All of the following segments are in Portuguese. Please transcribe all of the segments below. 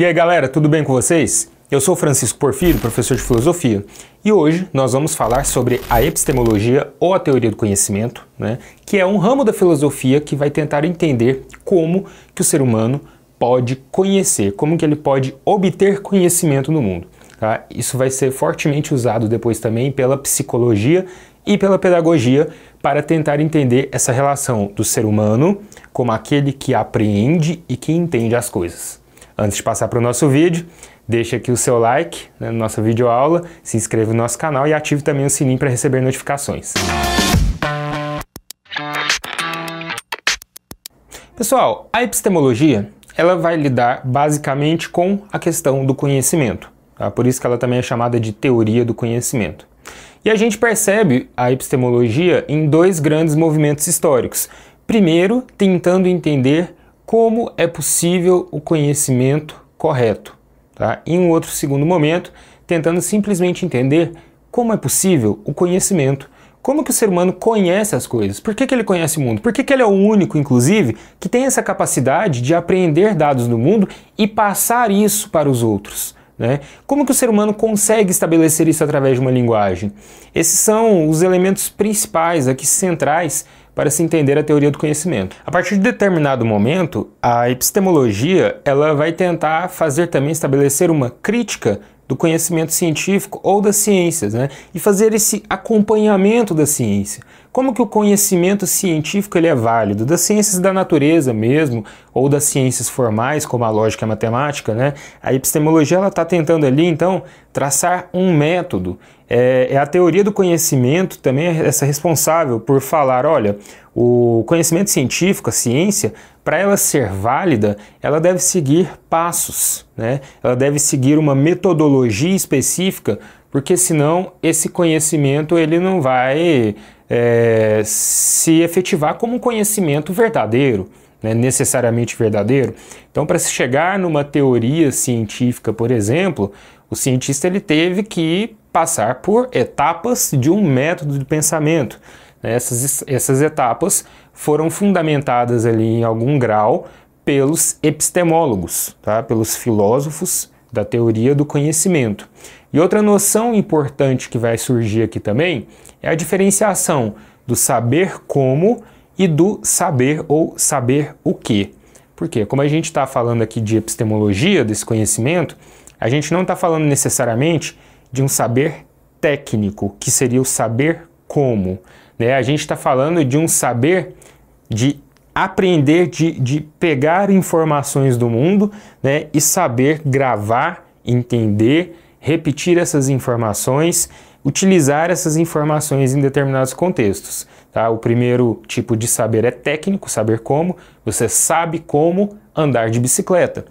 E aí galera, tudo bem com vocês? Eu sou Francisco Porfírio, professor de filosofia, e hoje nós vamos falar sobre a epistemologia ou a teoria do conhecimento, né, que é um ramo da filosofia que vai tentar entender como que o ser humano pode conhecer, como que ele pode obter conhecimento no mundo. Tá? Isso vai ser fortemente usado depois também pela psicologia e pela pedagogia para tentar entender essa relação do ser humano como aquele que apreende e que entende as coisas. Antes de passar para o nosso vídeo, deixe aqui o seu like né, nossa videoaula, se inscreva no nosso canal e ative também o sininho para receber notificações. Pessoal, a epistemologia ela vai lidar basicamente com a questão do conhecimento. Tá? Por isso que ela também é chamada de teoria do conhecimento. E a gente percebe a epistemologia em dois grandes movimentos históricos. Primeiro, tentando entender como é possível o conhecimento correto. Tá? Em um outro segundo momento, tentando simplesmente entender como é possível o conhecimento. Como que o ser humano conhece as coisas? Por que, que ele conhece o mundo? Por que, que ele é o único, inclusive, que tem essa capacidade de apreender dados do mundo e passar isso para os outros? Né? Como que o ser humano consegue estabelecer isso através de uma linguagem? Esses são os elementos principais, aqui centrais, para se entender a teoria do conhecimento. A partir de determinado momento, a epistemologia ela vai tentar fazer também estabelecer uma crítica do conhecimento científico ou das ciências, né? E fazer esse acompanhamento da ciência, como que o conhecimento científico ele é válido? Das ciências da natureza mesmo, ou das ciências formais, como a lógica e a matemática, né? A epistemologia está tentando ali, então, traçar um método. É, é, a teoria do conhecimento também é essa responsável por falar, olha, o conhecimento científico, a ciência, para ela ser válida, ela deve seguir passos, né? Ela deve seguir uma metodologia específica porque senão esse conhecimento ele não vai é, se efetivar como um conhecimento verdadeiro, né, necessariamente verdadeiro. Então, para se chegar numa teoria científica, por exemplo, o cientista ele teve que passar por etapas de um método de pensamento. Né. Essas, essas etapas foram fundamentadas ali em algum grau pelos epistemólogos, tá? pelos filósofos da teoria do conhecimento. E outra noção importante que vai surgir aqui também é a diferenciação do saber como e do saber ou saber o que. Porque, como a gente está falando aqui de epistemologia, desse conhecimento, a gente não está falando necessariamente de um saber técnico, que seria o saber como. Né? A gente está falando de um saber de aprender, de, de pegar informações do mundo né? e saber gravar, entender repetir essas informações, utilizar essas informações em determinados contextos. Tá? O primeiro tipo de saber é técnico, saber como. Você sabe como andar de bicicleta.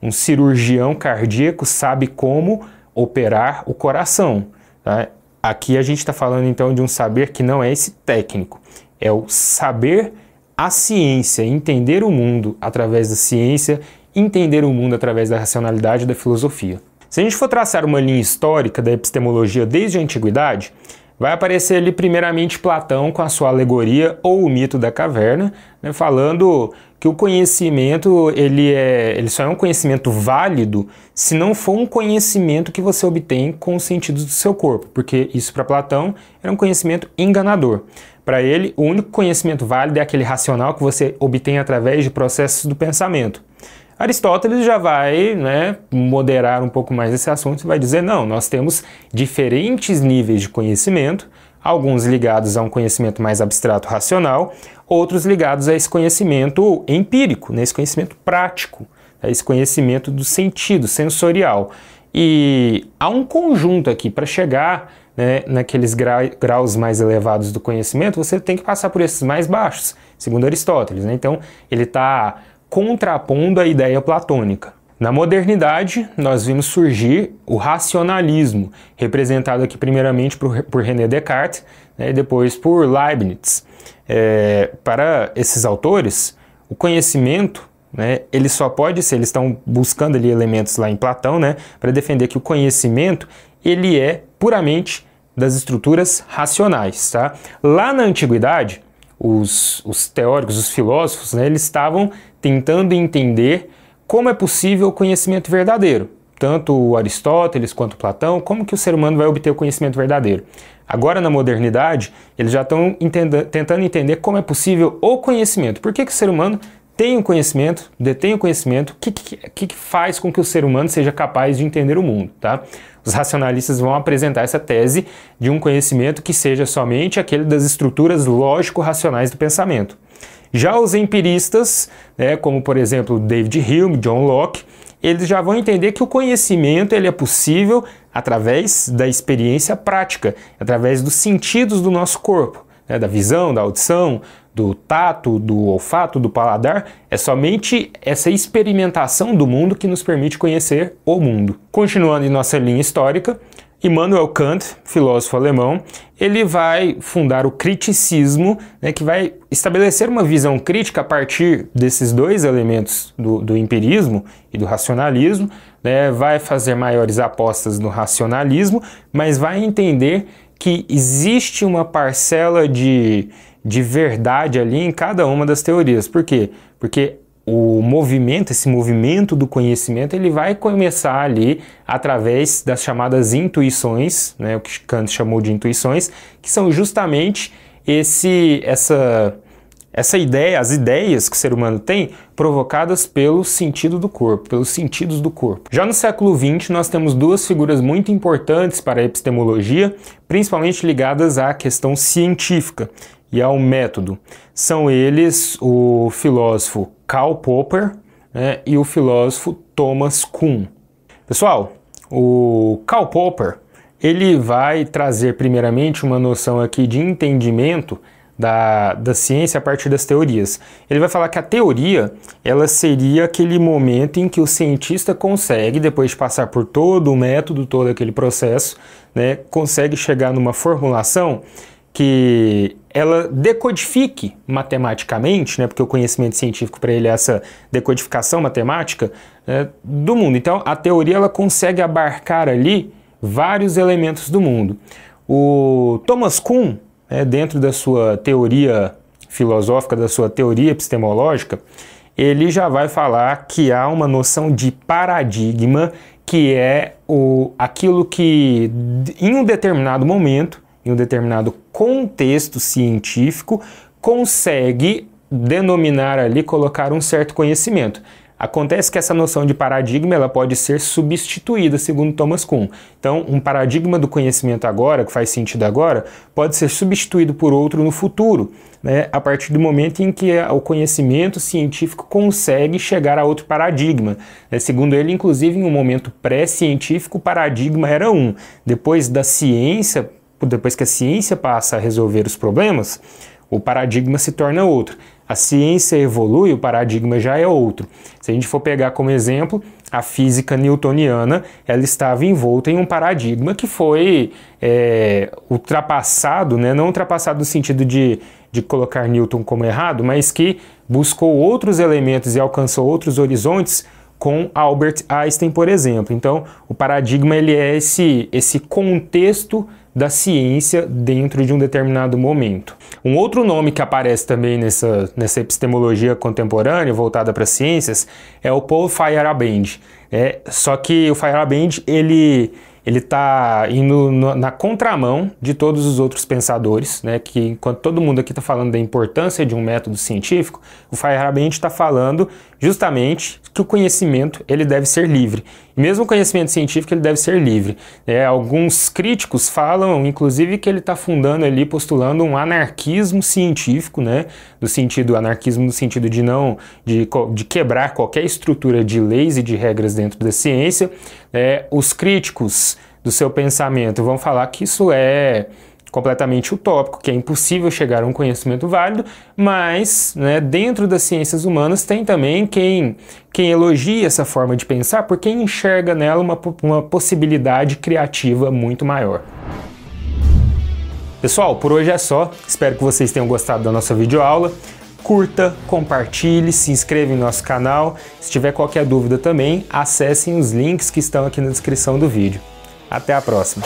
Um cirurgião cardíaco sabe como operar o coração. Tá? Aqui a gente está falando então de um saber que não é esse técnico, é o saber a ciência, entender o mundo através da ciência, entender o mundo através da racionalidade e da filosofia. Se a gente for traçar uma linha histórica da epistemologia desde a antiguidade, vai aparecer ali primeiramente Platão com a sua alegoria ou o mito da caverna, né, falando que o conhecimento ele, é, ele só é um conhecimento válido se não for um conhecimento que você obtém com os sentidos do seu corpo, porque isso para Platão era um conhecimento enganador. Para ele, o único conhecimento válido é aquele racional que você obtém através de processos do pensamento. Aristóteles já vai né, moderar um pouco mais esse assunto e vai dizer: não, nós temos diferentes níveis de conhecimento, alguns ligados a um conhecimento mais abstrato racional, outros ligados a esse conhecimento empírico, né, esse conhecimento prático, a né, esse conhecimento do sentido sensorial. E há um conjunto aqui para chegar né, naqueles graus mais elevados do conhecimento, você tem que passar por esses mais baixos, segundo Aristóteles. Né? Então, ele está contrapondo a ideia platônica. Na modernidade, nós vimos surgir o racionalismo, representado aqui primeiramente por, por René Descartes né, e depois por Leibniz. É, para esses autores, o conhecimento né, ele só pode ser, eles estão buscando ali elementos lá em Platão, né, para defender que o conhecimento ele é puramente das estruturas racionais, tá? Lá na antiguidade, os, os teóricos, os filósofos, né, eles estavam tentando entender como é possível o conhecimento verdadeiro. Tanto Aristóteles quanto Platão, como que o ser humano vai obter o conhecimento verdadeiro? Agora, na modernidade, eles já estão tentando entender como é possível o conhecimento. Por que, que o ser humano tem o conhecimento, detém o conhecimento, o que, que, que faz com que o ser humano seja capaz de entender o mundo, tá? Os racionalistas vão apresentar essa tese de um conhecimento que seja somente aquele das estruturas lógico-racionais do pensamento. Já os empiristas, né, como por exemplo David Hume, John Locke, eles já vão entender que o conhecimento ele é possível através da experiência prática, através dos sentidos do nosso corpo, né, da visão, da audição, do tato, do olfato, do paladar, é somente essa experimentação do mundo que nos permite conhecer o mundo. Continuando em nossa linha histórica, Immanuel Kant, filósofo alemão, ele vai fundar o criticismo, né, que vai estabelecer uma visão crítica a partir desses dois elementos do, do empirismo e do racionalismo, né, vai fazer maiores apostas no racionalismo, mas vai entender que existe uma parcela de, de verdade ali em cada uma das teorias. Por quê? Porque o movimento, esse movimento do conhecimento, ele vai começar ali através das chamadas intuições, né, o que Kant chamou de intuições, que são justamente esse essa essa ideia, as ideias que o ser humano tem, provocadas pelo sentido do corpo, pelos sentidos do corpo. Já no século XX, nós temos duas figuras muito importantes para a epistemologia, principalmente ligadas à questão científica e ao método. São eles o filósofo Karl Popper né, e o filósofo Thomas Kuhn. Pessoal, o Karl Popper ele vai trazer primeiramente uma noção aqui de entendimento da, da ciência a partir das teorias. Ele vai falar que a teoria ela seria aquele momento em que o cientista consegue, depois de passar por todo o método, todo aquele processo, né, consegue chegar numa formulação que ela decodifique matematicamente, né, porque o conhecimento científico para ele é essa decodificação matemática né, do mundo. Então, a teoria ela consegue abarcar ali vários elementos do mundo. O Thomas Kuhn, né, dentro da sua teoria filosófica, da sua teoria epistemológica, ele já vai falar que há uma noção de paradigma que é o, aquilo que em um determinado momento, em um determinado contexto científico, consegue denominar ali, colocar um certo conhecimento. Acontece que essa noção de paradigma ela pode ser substituída, segundo Thomas Kuhn. Então, um paradigma do conhecimento agora, que faz sentido agora, pode ser substituído por outro no futuro, né, a partir do momento em que o conhecimento científico consegue chegar a outro paradigma. Né, segundo ele, inclusive, em um momento pré-científico, o paradigma era um. Depois da ciência, depois que a ciência passa a resolver os problemas, o paradigma se torna outro. A ciência evolui, o paradigma já é outro. Se a gente for pegar como exemplo, a física newtoniana, ela estava envolta em um paradigma que foi é, ultrapassado, né? não ultrapassado no sentido de, de colocar Newton como errado, mas que buscou outros elementos e alcançou outros horizontes com Albert Einstein, por exemplo. Então, o paradigma ele é esse, esse contexto da ciência dentro de um determinado momento. Um outro nome que aparece também nessa, nessa epistemologia contemporânea voltada para ciências é o Paul Feyerabend. É, só que o Feyerabend ele ele está indo na contramão de todos os outros pensadores, né? Que enquanto todo mundo aqui está falando da importância de um método científico, o Feyerabend está falando justamente que o conhecimento ele deve ser livre. E mesmo o conhecimento científico ele deve ser livre. É, alguns críticos falam, inclusive, que ele está fundando ali, postulando um anarquismo científico, né? No sentido anarquismo no sentido de não de, de quebrar qualquer estrutura de leis e de regras dentro da ciência. É, os críticos do seu pensamento vão falar que isso é completamente utópico, que é impossível chegar a um conhecimento válido, mas né, dentro das ciências humanas tem também quem, quem elogia essa forma de pensar porque enxerga nela uma, uma possibilidade criativa muito maior. Pessoal, por hoje é só. Espero que vocês tenham gostado da nossa videoaula. Curta, compartilhe, se inscreva em nosso canal. Se tiver qualquer dúvida também, acessem os links que estão aqui na descrição do vídeo. Até a próxima!